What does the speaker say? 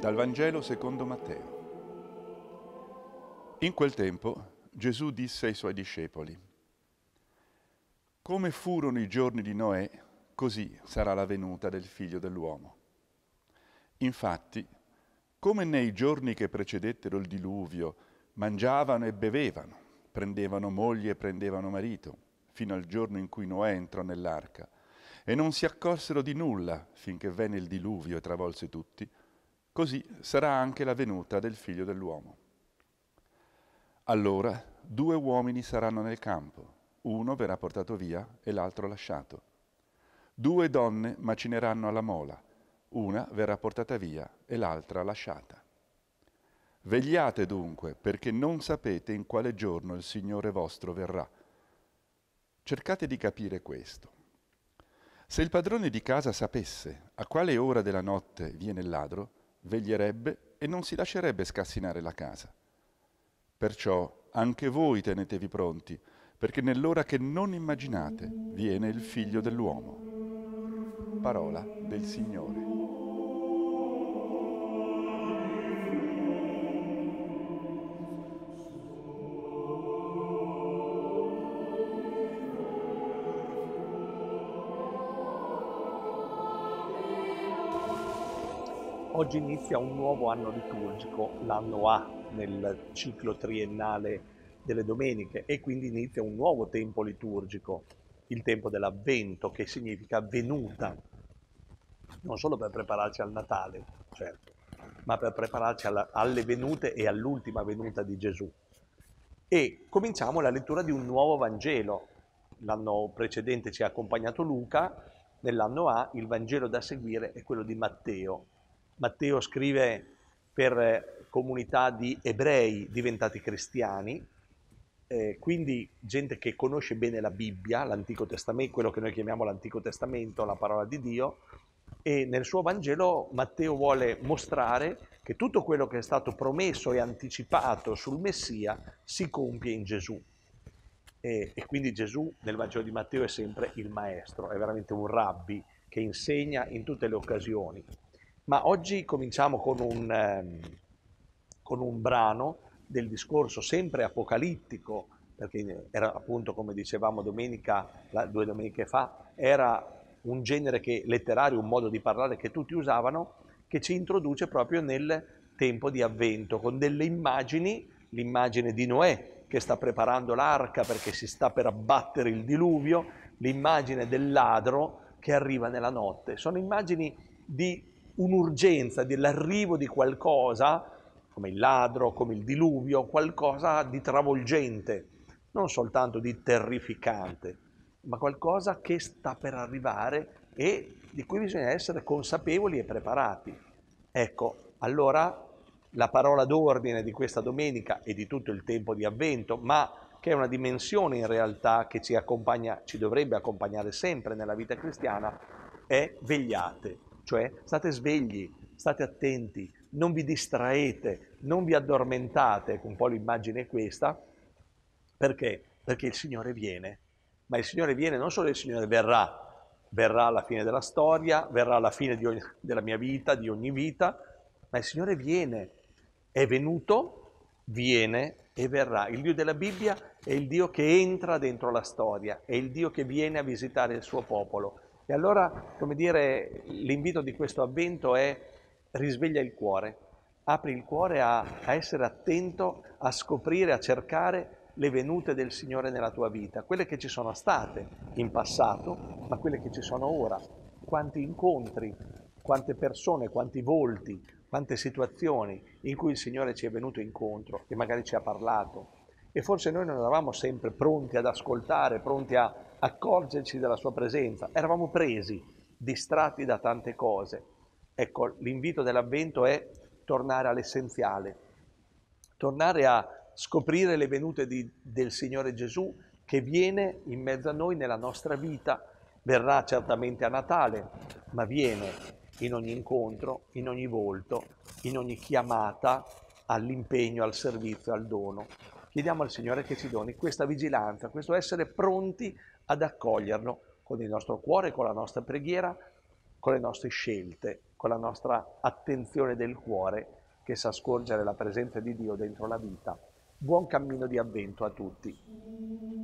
Dal Vangelo secondo Matteo. In quel tempo Gesù disse ai suoi discepoli, come furono i giorni di Noè, così sarà la venuta del figlio dell'uomo. Infatti, come nei giorni che precedettero il diluvio, mangiavano e bevevano, prendevano moglie e prendevano marito, fino al giorno in cui Noè entrò nell'arca, e non si accorsero di nulla finché venne il diluvio e travolse tutti, Così sarà anche la venuta del figlio dell'uomo. Allora due uomini saranno nel campo, uno verrà portato via e l'altro lasciato. Due donne macineranno alla mola, una verrà portata via e l'altra lasciata. Vegliate dunque, perché non sapete in quale giorno il Signore vostro verrà. Cercate di capire questo. Se il padrone di casa sapesse a quale ora della notte viene il ladro, veglierebbe e non si lascerebbe scassinare la casa. Perciò anche voi tenetevi pronti, perché nell'ora che non immaginate viene il figlio dell'uomo. Parola del Signore. oggi inizia un nuovo anno liturgico, l'anno A nel ciclo triennale delle domeniche e quindi inizia un nuovo tempo liturgico, il tempo dell'avvento che significa venuta, non solo per prepararci al Natale, certo, ma per prepararci alla, alle venute e all'ultima venuta di Gesù. E cominciamo la lettura di un nuovo Vangelo. L'anno precedente ci ha accompagnato Luca, nell'anno A il Vangelo da seguire è quello di Matteo, Matteo scrive per eh, comunità di ebrei diventati cristiani, eh, quindi gente che conosce bene la Bibbia, l'Antico Testamento, quello che noi chiamiamo l'Antico Testamento, la parola di Dio, e nel suo Vangelo Matteo vuole mostrare che tutto quello che è stato promesso e anticipato sul Messia si compie in Gesù. E, e, quindi Gesù nel Vangelo di Matteo è sempre il maestro, è veramente un rabbi che insegna in tutte le occasioni. Ma oggi cominciamo con un, ehm, con un brano del discorso sempre apocalittico, perché era appunto, come dicevamo domenica, due domeniche fa, era un genere che, letterario, un modo di parlare che tutti usavano, che ci introduce proprio nel tempo di avvento, con delle immagini, l'immagine di Noè che sta preparando l'arca perché si sta per abbattere il diluvio, l'immagine del ladro che arriva nella notte. Sono immagini di un'urgenza dell'arrivo di qualcosa, come il ladro, come il diluvio, qualcosa di travolgente, non soltanto di terrificante, ma qualcosa che sta per arrivare e di cui bisogna essere consapevoli e preparati. Ecco, allora la parola d'ordine di questa domenica e di tutto il tempo di avvento, ma che è una dimensione in realtà che ci, accompagna, ci dovrebbe accompagnare sempre nella vita cristiana, è vegliate. Cioè state svegli, state attenti, non vi distraete, non vi addormentate, un po' l'immagine è questa, perché? Perché il Signore viene. Ma il Signore viene, non solo il Signore verrà, verrà alla fine della storia, verrà alla fine ogni, della mia vita, di ogni vita, ma il Signore viene, è venuto, viene e verrà. Il Dio della Bibbia è il Dio che entra dentro la storia, è il Dio che viene a visitare il suo popolo. E allora, come dire, l'invito di questo avvento è risveglia il cuore, apri il cuore a, a essere attento, a scoprire, a cercare le venute del Signore nella tua vita, quelle che ci sono state in passato, ma quelle che ci sono ora. Quanti incontri, quante persone, quanti volti, quante situazioni in cui il Signore ci è venuto incontro e magari ci ha parlato. E forse noi non eravamo sempre pronti ad ascoltare, pronti a accorgerci della sua presenza. Eravamo presi, distratti da tante cose. Ecco, l'invito dell'avvento è tornare all'essenziale, tornare a scoprire le venute di, del Signore Gesù che viene in mezzo a noi nella nostra vita, verrà certamente a Natale, ma viene in ogni incontro, in ogni volto, in ogni chiamata all'impegno, al servizio, al dono. Chiediamo al Signore che ci doni questa vigilanza, questo essere pronti ad accoglierlo con il nostro cuore, con la nostra preghiera, con le nostre scelte, con la nostra attenzione del cuore che sa scorgere la presenza di Dio dentro la vita. Buon cammino di avvento a tutti.